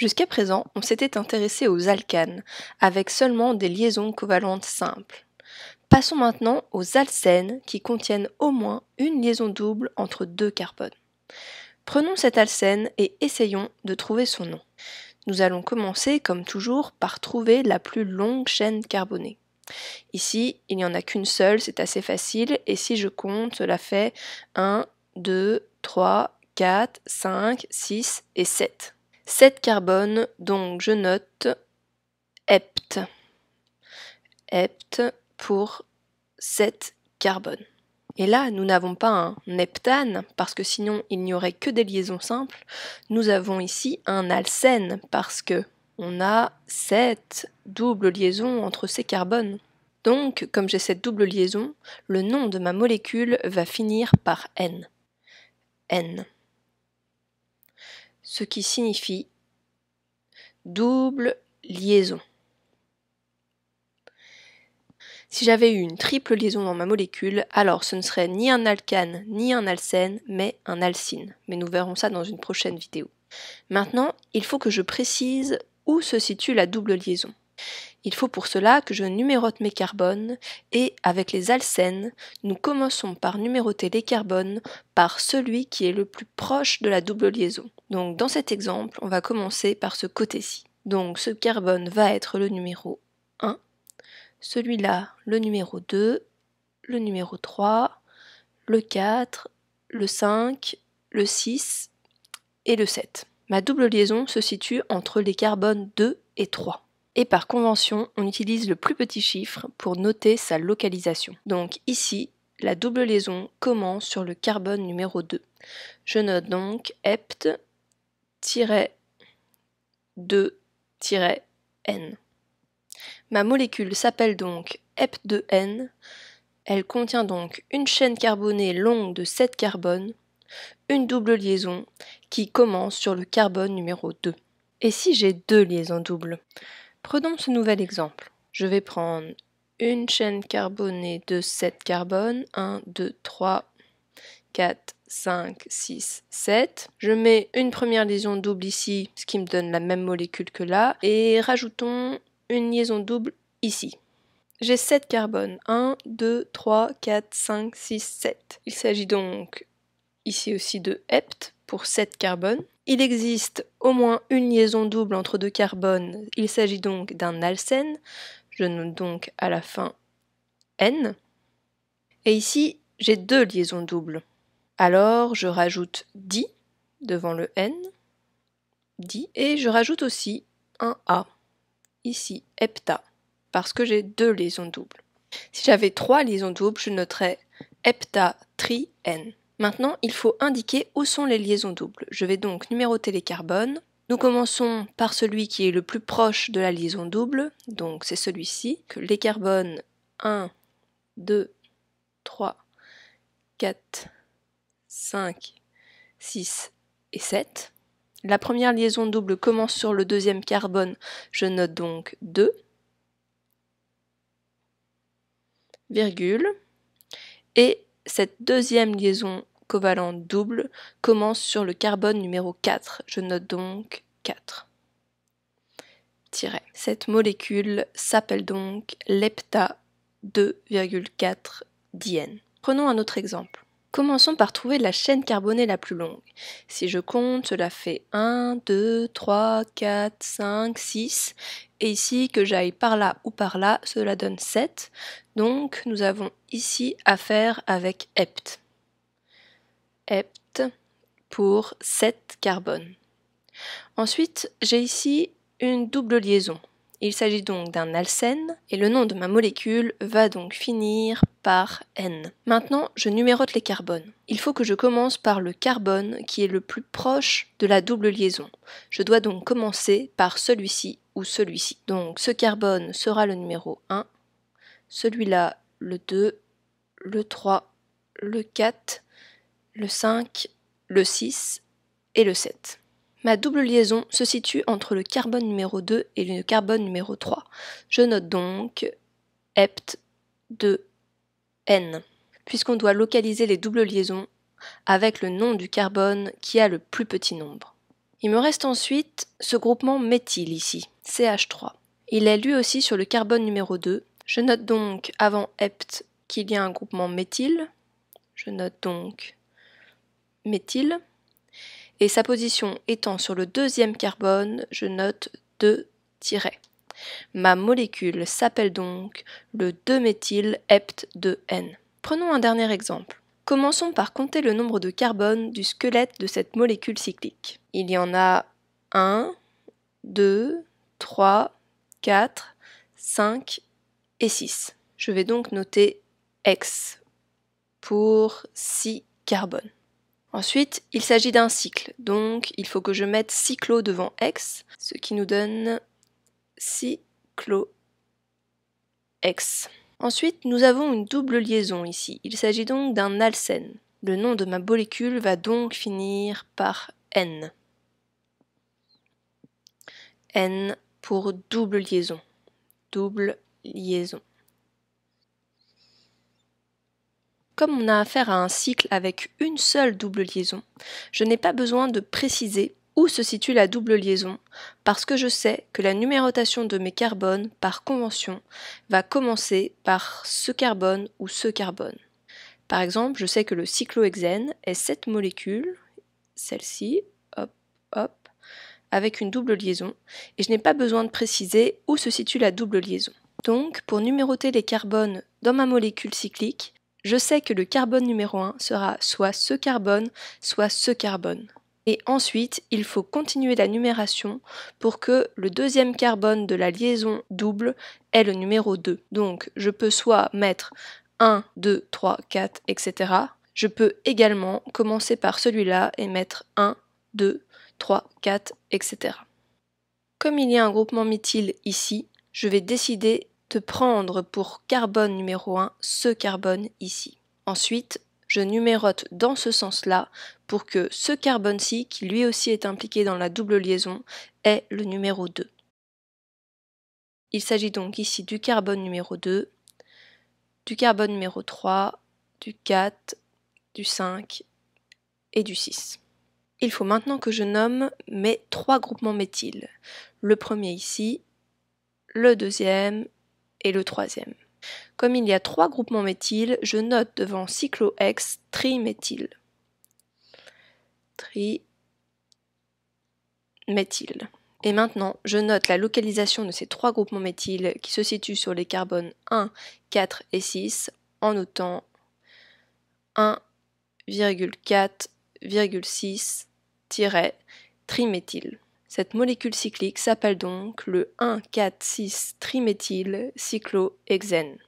Jusqu'à présent, on s'était intéressé aux alcanes, avec seulement des liaisons covalentes simples. Passons maintenant aux alcènes qui contiennent au moins une liaison double entre deux carbones. Prenons cette alcène et essayons de trouver son nom. Nous allons commencer, comme toujours, par trouver la plus longue chaîne carbonée. Ici, il n'y en a qu'une seule, c'est assez facile, et si je compte, cela fait 1, 2, 3, 4, 5, 6 et 7. 7 carbone, donc je note hept. Hept pour 7 carbone. Et là, nous n'avons pas un neptane, parce que sinon il n'y aurait que des liaisons simples. Nous avons ici un alcène, parce que on a 7 doubles liaisons entre ces carbones. Donc, comme j'ai cette double liaison, le nom de ma molécule va finir par N. N. Ce qui signifie double liaison. Si j'avais eu une triple liaison dans ma molécule, alors ce ne serait ni un alcane, ni un alcène, mais un alcine. Mais nous verrons ça dans une prochaine vidéo. Maintenant, il faut que je précise où se situe la double liaison. Il faut pour cela que je numérote mes carbones et, avec les alcènes, nous commençons par numéroter les carbones par celui qui est le plus proche de la double liaison. Donc dans cet exemple, on va commencer par ce côté-ci. Donc ce carbone va être le numéro 1, celui-là le numéro 2, le numéro 3, le 4, le 5, le 6 et le 7. Ma double liaison se situe entre les carbones 2 et 3. Et par convention, on utilise le plus petit chiffre pour noter sa localisation. Donc ici, la double liaison commence sur le carbone numéro 2. Je note donc hept 2-N. Ma molécule s'appelle donc hep2N. Elle contient donc une chaîne carbonée longue de 7 carbones, une double liaison qui commence sur le carbone numéro 2. Et si j'ai deux liaisons doubles Prenons ce nouvel exemple. Je vais prendre une chaîne carbonée de 7 carbones, 1, 2, 3, 4, 5, 6, 7. Je mets une première liaison double ici, ce qui me donne la même molécule que là. Et rajoutons une liaison double ici. J'ai 7 carbones. 1, 2, 3, 4, 5, 6, 7. Il s'agit donc ici aussi de hept pour 7 carbones. Il existe au moins une liaison double entre deux carbones. Il s'agit donc d'un alcène. Je note donc à la fin N. Et ici, j'ai deux liaisons doubles. Alors je rajoute di » devant le n, di », et je rajoute aussi un a, ici hepta, parce que j'ai deux liaisons doubles. Si j'avais trois liaisons doubles, je noterais hepta tri n. Maintenant, il faut indiquer où sont les liaisons doubles. Je vais donc numéroter les carbones. Nous commençons par celui qui est le plus proche de la liaison double, donc c'est celui-ci. Les carbones 1, 2, 3, 4, 5, 6 et 7. La première liaison double commence sur le deuxième carbone, je note donc 2, virgule, et cette deuxième liaison covalente double commence sur le carbone numéro 4, je note donc 4. Cette molécule s'appelle donc l'hepta 2,4 diène. Prenons un autre exemple. Commençons par trouver la chaîne carbonée la plus longue. Si je compte, cela fait 1, 2, 3, 4, 5, 6. Et ici, que j'aille par là ou par là, cela donne 7. Donc, nous avons ici affaire avec hept. Hept pour 7 carbones. Ensuite, j'ai ici une double liaison. Il s'agit donc d'un alcène et le nom de ma molécule va donc finir par N. Maintenant, je numérote les carbones. Il faut que je commence par le carbone qui est le plus proche de la double liaison. Je dois donc commencer par celui-ci ou celui-ci. Donc ce carbone sera le numéro 1, celui-là le 2, le 3, le 4, le 5, le 6 et le 7. Ma double liaison se situe entre le carbone numéro 2 et le carbone numéro 3. Je note donc hept de N, puisqu'on doit localiser les doubles liaisons avec le nom du carbone qui a le plus petit nombre. Il me reste ensuite ce groupement méthyle ici, CH3. Il est lui aussi sur le carbone numéro 2. Je note donc avant hept qu'il y a un groupement méthyle. Je note donc méthyle et sa position étant sur le deuxième carbone, je note 2 Ma molécule s'appelle donc le 2-méthyl hept 2N. Prenons un dernier exemple. Commençons par compter le nombre de carbones du squelette de cette molécule cyclique. Il y en a 1, 2, 3, 4, 5 et 6. Je vais donc noter X pour 6 carbones. Ensuite, il s'agit d'un cycle, donc il faut que je mette cyclo devant x, ce qui nous donne cyclo x. Ensuite, nous avons une double liaison ici. Il s'agit donc d'un alcène. Le nom de ma molécule va donc finir par N. N pour double liaison. Double liaison. comme on a affaire à un cycle avec une seule double liaison, je n'ai pas besoin de préciser où se situe la double liaison, parce que je sais que la numérotation de mes carbones, par convention, va commencer par ce carbone ou ce carbone. Par exemple, je sais que le cyclohexène est cette molécule, celle-ci, hop, hop, avec une double liaison, et je n'ai pas besoin de préciser où se situe la double liaison. Donc, pour numéroter les carbones dans ma molécule cyclique, je sais que le carbone numéro 1 sera soit ce carbone, soit ce carbone. Et ensuite, il faut continuer la numération pour que le deuxième carbone de la liaison double est le numéro 2. Donc, je peux soit mettre 1, 2, 3, 4, etc. Je peux également commencer par celui-là et mettre 1, 2, 3, 4, etc. Comme il y a un groupement méthyle ici, je vais décider te prendre pour carbone numéro 1 ce carbone ici. Ensuite, je numérote dans ce sens-là pour que ce carbone-ci, qui lui aussi est impliqué dans la double liaison, est le numéro 2. Il s'agit donc ici du carbone numéro 2, du carbone numéro 3, du 4, du 5 et du 6. Il faut maintenant que je nomme mes trois groupements méthyl. Le premier ici, le deuxième et le troisième. Comme il y a trois groupements méthyl, je note devant cyclohex triméthyl. Triméthyl. Et maintenant, je note la localisation de ces trois groupements méthyl qui se situent sur les carbones 1, 4 et 6 en notant 1,4,6- triméthyl. Cette molécule cyclique s'appelle donc le 1,4,6 triméthylcyclohexène.